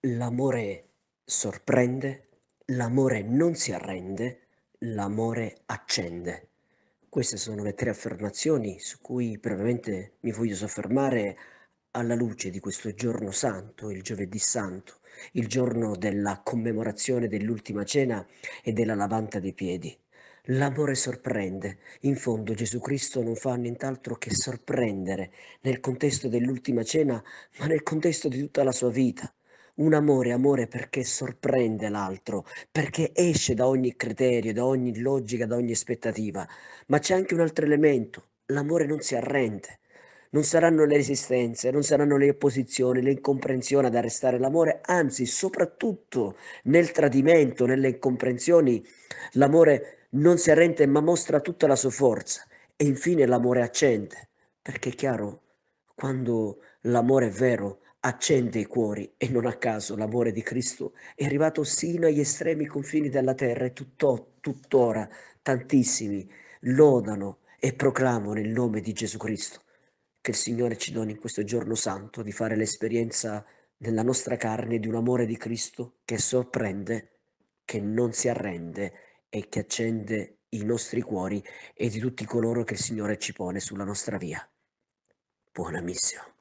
L'amore sorprende, l'amore non si arrende, l'amore accende. Queste sono le tre affermazioni su cui brevemente mi voglio soffermare alla luce di questo giorno santo, il giovedì santo, il giorno della commemorazione dell'ultima cena e della lavanta dei piedi. L'amore sorprende, in fondo Gesù Cristo non fa nient'altro che sorprendere nel contesto dell'ultima cena, ma nel contesto di tutta la sua vita. Un amore, amore perché sorprende l'altro, perché esce da ogni criterio, da ogni logica, da ogni aspettativa. Ma c'è anche un altro elemento, l'amore non si arrende. Non saranno le resistenze, non saranno le opposizioni, le incomprensioni ad arrestare l'amore, anzi, soprattutto nel tradimento, nelle incomprensioni, l'amore non si arrende ma mostra tutta la sua forza. E infine l'amore accende, perché è chiaro, quando l'amore è vero, accende i cuori e non a caso l'amore di Cristo è arrivato sino agli estremi confini della terra e tutto, tuttora tantissimi lodano e proclamano il nome di Gesù Cristo. Che il Signore ci doni in questo giorno santo di fare l'esperienza nella nostra carne di un amore di Cristo che sorprende, che non si arrende e che accende i nostri cuori e di tutti coloro che il Signore ci pone sulla nostra via. Buona missione.